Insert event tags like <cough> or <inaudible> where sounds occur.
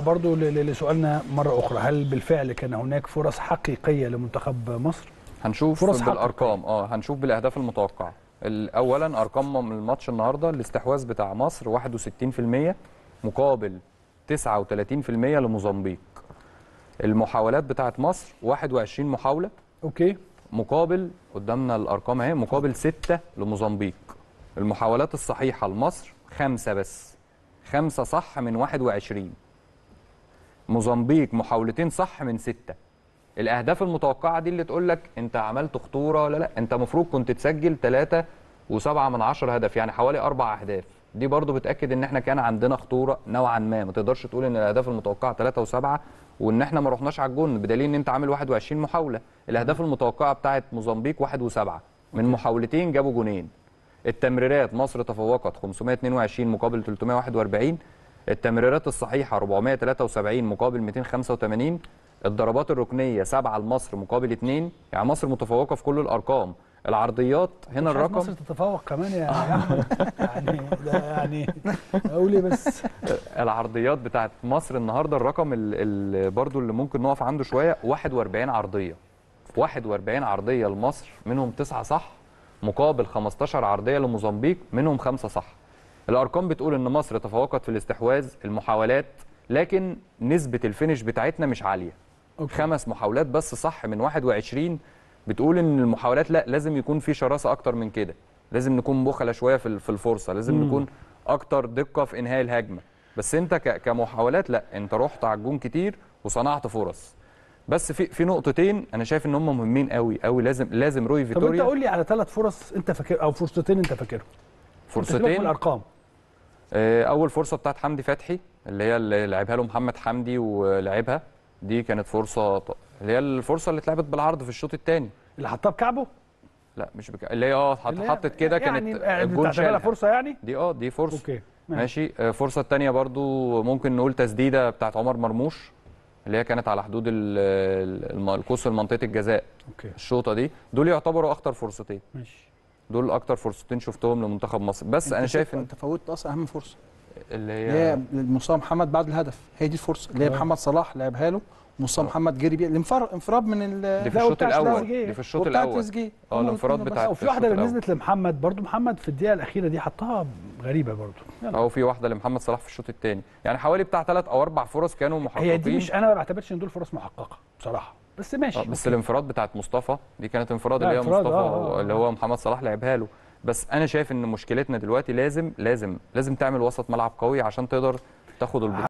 برضو لسؤالنا مرة أخرى هل بالفعل كان هناك فرص حقيقية لمنتخب مصر؟ هنشوف فرص بالأرقام حقيقية. اه هنشوف بالأهداف المتوقعة أولا أرقام من الماتش النهاردة الاستحواذ بتاع مصر 61% مقابل 39% لموزمبيق المحاولات بتاعت مصر 21 محاولة أوكي مقابل قدامنا الأرقام اهي مقابل 6 لموزمبيق المحاولات الصحيحة لمصر 5 بس 5 صح من 21 موزمبيق محاولتين صح من سته الاهداف المتوقعه دي اللي تقول لك انت عملت خطوره لا لا انت المفروض كنت تسجل ثلاثة وسبعة من عشر هدف يعني حوالي اربع اهداف دي برضو بتاكد ان احنا كان عندنا خطوره نوعا ما ما تقدرش تقول ان الاهداف المتوقعه 3 و7 وان احنا ما رحناش على الجون بدليل ان انت عامل 21 محاوله الاهداف المتوقعه بتاعه موزمبيق 1 و7 من محاولتين جابوا جونين التمريرات مصر تفوقت 522 مقابل 341 التمريرات الصحيحه 473 مقابل 285 الضربات الركنيه 7 لمصر مقابل 2 يعني مصر متفوقه في كل الارقام العرضيات هنا الرقم مصر تتفوق كمان يا احمد آه. يعني ده يعني قولي ايه بس <laughs> العرضيات بتاعت مصر النهارده الرقم اللي برضو اللي ممكن نقف عنده شويه 41 عرضيه 41 عرضيه لمصر منهم 9 صح مقابل 15 عرضيه لموزمبيق منهم 5 صح الارقام بتقول ان مصر تفوقت في الاستحواذ المحاولات لكن نسبه الفينش بتاعتنا مش عاليه أوكي. خمس محاولات بس صح من 21 بتقول ان المحاولات لا لازم يكون في شراسه اكتر من كده لازم نكون بخله شويه في الفرصه لازم مم. نكون اكتر دقه في انهاء الهجمه بس انت كمحاولات لا انت رحت على الجون كتير وصنعت فرص بس في في نقطتين انا شايف ان هم مهمين قوي قوي لازم لازم روي فيتوريا طب انت قول لي على ثلاث فرص انت فاكر او فرصتين انت فاكرهم فرصتين انت الارقام آه، اول فرصه بتاعت حمدي فتحي اللي هي اللي لعبها له محمد حمدي ولعبها دي كانت فرصه اللي هي الفرصه اللي اتلعبت بالعرض في الشوط الثاني اللي حطها بكعبه لا مش بك... اللي هي اه اتحطت كده يعني كانت يعني الجون شالها فرصه يعني دي اه دي فرصه اوكي ماشي, الفرصه آه، الثانيه برضو ممكن نقول تسديده بتاعت عمر مرموش اللي هي كانت على حدود القوس المنطقه الجزاء اوكي الشوطه دي دول يعتبروا اخطر فرصتين ماشي دول اكتر فرصتين شفتهم لمنتخب مصر بس انا شايف ان انت فوتت اصلا اهم فرصه اللي هي مصطفى محمد بعد الهدف هي دي الفرصه اللي هي آه. محمد صلاح لعبها له مصطفى آه. محمد جري بيها الانفراد من ال دي في الشوط الاول دي في الشوط الاول اه الانفراد بتاع وفي واحده اللي نزلت لمحمد برده محمد في الدقيقه الاخيره دي حطها غريبه برده او في واحده لمحمد صلاح في الشوط الثاني يعني حوالي بتاع ثلاث او اربع فرص كانوا محققين هي دي مش انا ما بعتبرش ان دول فرص محققه بصراحه بس ماشي آه، بس ممكن. الانفراد بتاعت مصطفى دي كانت انفراد اللي هي مصطفى آه. آه، اللي آه. هو محمد صلاح لعبها له بس انا شايف ان مشكلتنا دلوقتي لازم لازم لازم تعمل وسط ملعب قوي عشان تقدر تاخد البطوله